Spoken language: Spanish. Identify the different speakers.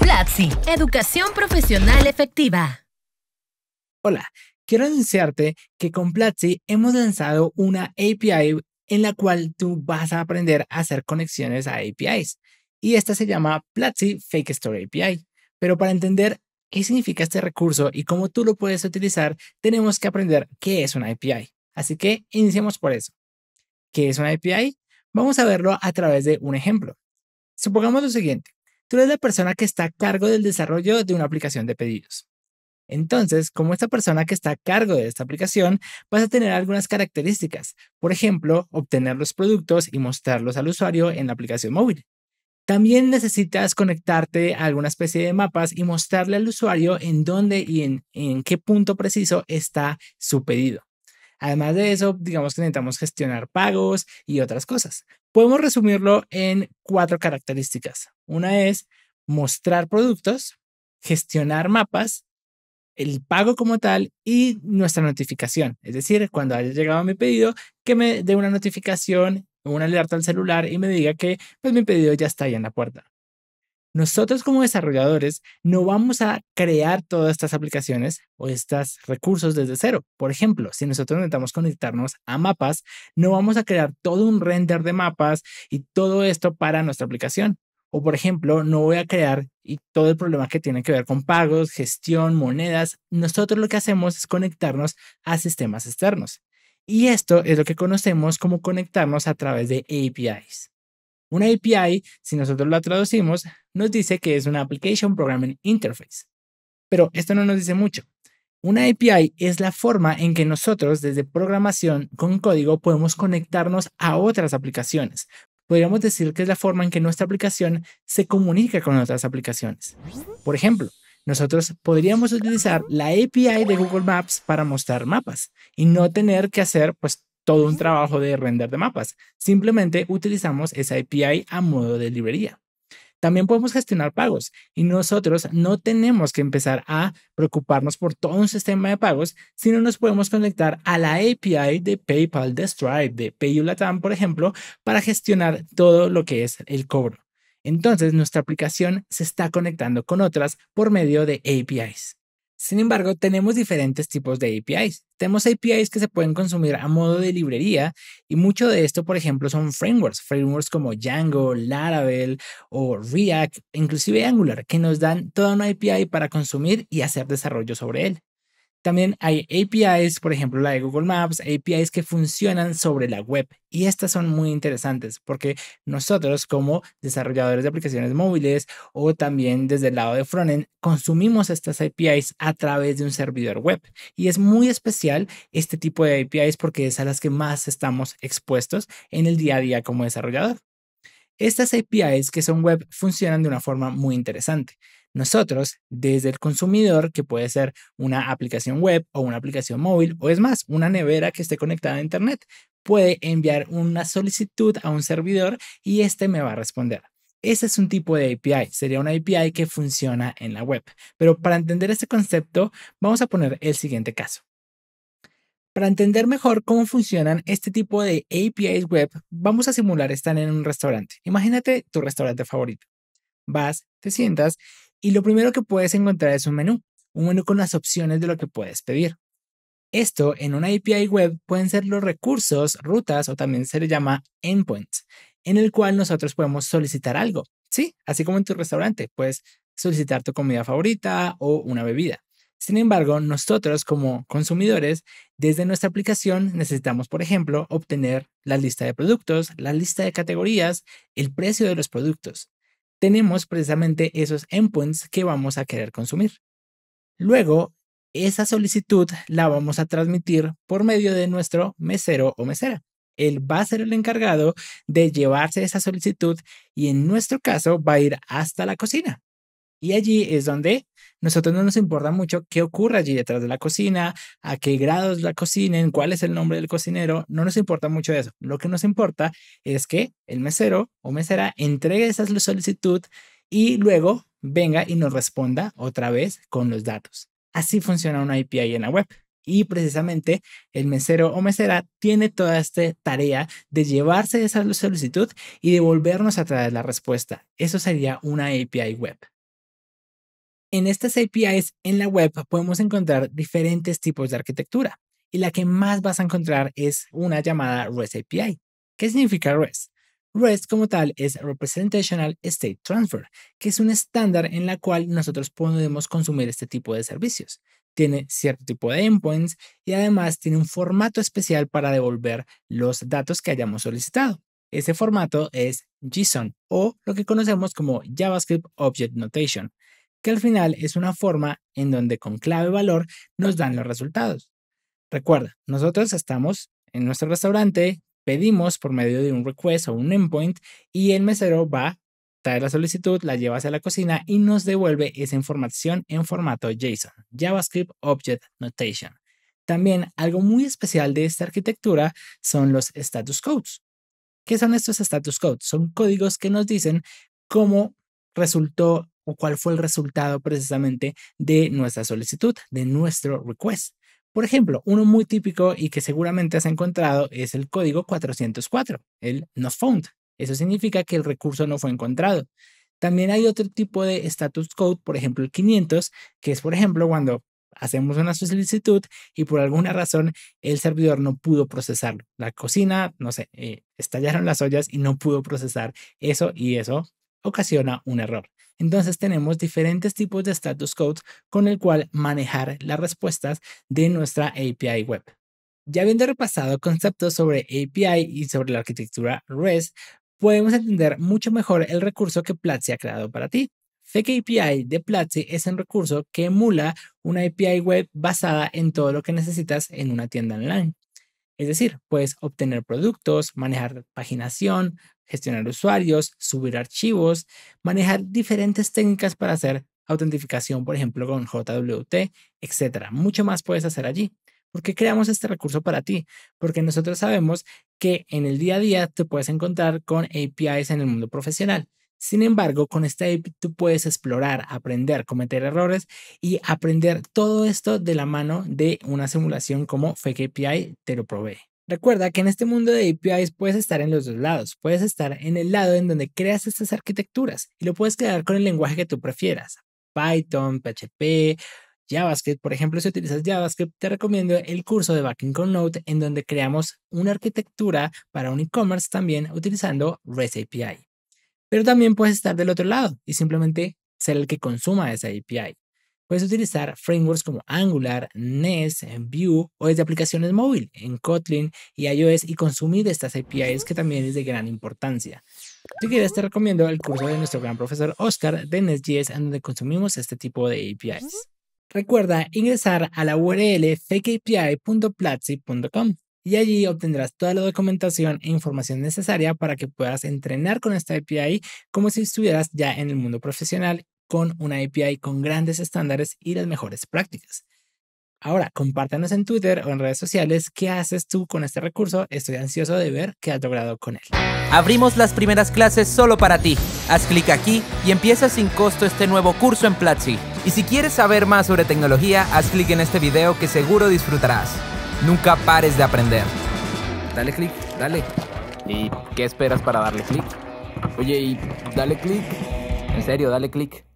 Speaker 1: Platzi, educación profesional efectiva. Hola, quiero anunciarte que con Platzi hemos lanzado una API en la cual tú vas a aprender a hacer conexiones a APIs. Y esta se llama Platzi Fake Store API. Pero para entender qué significa este recurso y cómo tú lo puedes utilizar, tenemos que aprender qué es una API. Así que iniciemos por eso. ¿Qué es una API? Vamos a verlo a través de un ejemplo. Supongamos lo siguiente tú eres la persona que está a cargo del desarrollo de una aplicación de pedidos. Entonces, como esta persona que está a cargo de esta aplicación, vas a tener algunas características. Por ejemplo, obtener los productos y mostrarlos al usuario en la aplicación móvil. También necesitas conectarte a alguna especie de mapas y mostrarle al usuario en dónde y en, en qué punto preciso está su pedido. Además de eso, digamos que necesitamos gestionar pagos y otras cosas. Podemos resumirlo en cuatro características. Una es mostrar productos, gestionar mapas, el pago como tal y nuestra notificación. Es decir, cuando haya llegado mi pedido, que me dé una notificación, una alerta al celular y me diga que pues, mi pedido ya está ahí en la puerta. Nosotros como desarrolladores no vamos a crear todas estas aplicaciones o estos recursos desde cero. Por ejemplo, si nosotros necesitamos conectarnos a mapas, no vamos a crear todo un render de mapas y todo esto para nuestra aplicación. O por ejemplo, no voy a crear y todo el problema que tiene que ver con pagos, gestión, monedas. Nosotros lo que hacemos es conectarnos a sistemas externos. Y esto es lo que conocemos como conectarnos a través de APIs. Una API, si nosotros la traducimos, nos dice que es una Application Programming Interface. Pero esto no nos dice mucho. Una API es la forma en que nosotros desde programación con código podemos conectarnos a otras aplicaciones. Podríamos decir que es la forma en que nuestra aplicación se comunica con otras aplicaciones. Por ejemplo, nosotros podríamos utilizar la API de Google Maps para mostrar mapas y no tener que hacer pues todo un trabajo de render de mapas. Simplemente utilizamos esa API a modo de librería. También podemos gestionar pagos y nosotros no tenemos que empezar a preocuparnos por todo un sistema de pagos, sino nos podemos conectar a la API de PayPal, de Stripe, de Payulatam, por ejemplo, para gestionar todo lo que es el cobro. Entonces, nuestra aplicación se está conectando con otras por medio de APIs. Sin embargo, tenemos diferentes tipos de APIs. Tenemos APIs que se pueden consumir a modo de librería y mucho de esto, por ejemplo, son frameworks, frameworks como Django, Laravel o React, inclusive Angular, que nos dan toda una API para consumir y hacer desarrollo sobre él. También hay APIs, por ejemplo, la de Google Maps, APIs que funcionan sobre la web. Y estas son muy interesantes porque nosotros como desarrolladores de aplicaciones móviles o también desde el lado de frontend, consumimos estas APIs a través de un servidor web. Y es muy especial este tipo de APIs porque es a las que más estamos expuestos en el día a día como desarrollador. Estas APIs que son web funcionan de una forma muy interesante nosotros desde el consumidor, que puede ser una aplicación web o una aplicación móvil, o es más, una nevera que esté conectada a Internet, puede enviar una solicitud a un servidor y este me va a responder. Ese es un tipo de API, sería una API que funciona en la web. Pero para entender este concepto, vamos a poner el siguiente caso. Para entender mejor cómo funcionan este tipo de APIs web, vamos a simular estar en un restaurante. Imagínate tu restaurante favorito. Vas, te sientas y lo primero que puedes encontrar es un menú, un menú con las opciones de lo que puedes pedir. Esto en una API web pueden ser los recursos, rutas o también se le llama endpoints, en el cual nosotros podemos solicitar algo. Sí, así como en tu restaurante, puedes solicitar tu comida favorita o una bebida. Sin embargo, nosotros como consumidores, desde nuestra aplicación necesitamos, por ejemplo, obtener la lista de productos, la lista de categorías, el precio de los productos tenemos precisamente esos endpoints que vamos a querer consumir. Luego, esa solicitud la vamos a transmitir por medio de nuestro mesero o mesera. Él va a ser el encargado de llevarse esa solicitud y en nuestro caso va a ir hasta la cocina. Y allí es donde nosotros no nos importa mucho qué ocurre allí detrás de la cocina, a qué grados la cocinen, cuál es el nombre del cocinero, no nos importa mucho eso. Lo que nos importa es que el mesero o mesera entregue esa solicitud y luego venga y nos responda otra vez con los datos. Así funciona una API en la web. Y precisamente el mesero o mesera tiene toda esta tarea de llevarse esa solicitud y devolvernos a traer la respuesta. Eso sería una API web. En estas APIs en la web podemos encontrar diferentes tipos de arquitectura y la que más vas a encontrar es una llamada REST API. ¿Qué significa REST? REST como tal es Representational State Transfer, que es un estándar en la cual nosotros podemos consumir este tipo de servicios. Tiene cierto tipo de endpoints y además tiene un formato especial para devolver los datos que hayamos solicitado. Ese formato es JSON o lo que conocemos como JavaScript Object Notation que al final es una forma en donde con clave valor nos dan los resultados. Recuerda, nosotros estamos en nuestro restaurante, pedimos por medio de un request o un endpoint y el mesero va, trae la solicitud, la lleva hacia la cocina y nos devuelve esa información en formato JSON, JavaScript Object Notation. También algo muy especial de esta arquitectura son los status codes. ¿Qué son estos status codes? Son códigos que nos dicen cómo resultó o cuál fue el resultado precisamente de nuestra solicitud, de nuestro request. Por ejemplo, uno muy típico y que seguramente has encontrado es el código 404, el no found. Eso significa que el recurso no fue encontrado. También hay otro tipo de status code, por ejemplo el 500, que es por ejemplo cuando hacemos una solicitud y por alguna razón el servidor no pudo procesarlo. La cocina, no sé, eh, estallaron las ollas y no pudo procesar eso y eso ocasiona un error. Entonces tenemos diferentes tipos de status codes con el cual manejar las respuestas de nuestra API web. Ya habiendo repasado conceptos sobre API y sobre la arquitectura REST, podemos entender mucho mejor el recurso que Platzi ha creado para ti. Fake API de Platzi es un recurso que emula una API web basada en todo lo que necesitas en una tienda online. Es decir, puedes obtener productos, manejar paginación, gestionar usuarios, subir archivos, manejar diferentes técnicas para hacer autentificación, por ejemplo, con JWT, etc. Mucho más puedes hacer allí. ¿Por qué creamos este recurso para ti? Porque nosotros sabemos que en el día a día te puedes encontrar con APIs en el mundo profesional. Sin embargo, con esta API tú puedes explorar, aprender, cometer errores y aprender todo esto de la mano de una simulación como Fake API te lo provee. Recuerda que en este mundo de APIs puedes estar en los dos lados. Puedes estar en el lado en donde creas estas arquitecturas y lo puedes crear con el lenguaje que tú prefieras. Python, PHP, JavaScript, por ejemplo, si utilizas JavaScript, te recomiendo el curso de Backing con Node en donde creamos una arquitectura para un e-commerce también utilizando REST API. Pero también puedes estar del otro lado y simplemente ser el que consuma esa API. Puedes utilizar frameworks como Angular, Nest, Vue o desde aplicaciones móvil en Kotlin y iOS y consumir estas APIs que también es de gran importancia. Si quieres te recomiendo el curso de nuestro gran profesor Oscar de Nest.js en donde consumimos este tipo de APIs. Recuerda ingresar a la URL fakeapi.platzi.com y allí obtendrás toda la documentación e información necesaria para que puedas entrenar con esta API como si estuvieras ya en el mundo profesional con una API con grandes estándares y las mejores prácticas. Ahora, compártanos en Twitter o en redes sociales qué haces tú con este recurso. Estoy ansioso de ver qué has logrado con él. Abrimos las primeras clases solo para ti. Haz clic aquí y empieza sin costo este nuevo curso en Platzi. Y si quieres saber más sobre tecnología, haz clic en este video que seguro disfrutarás. Nunca pares de aprender. Dale clic, dale. ¿Y qué esperas para darle clic? Oye, y dale clic. En serio, dale clic.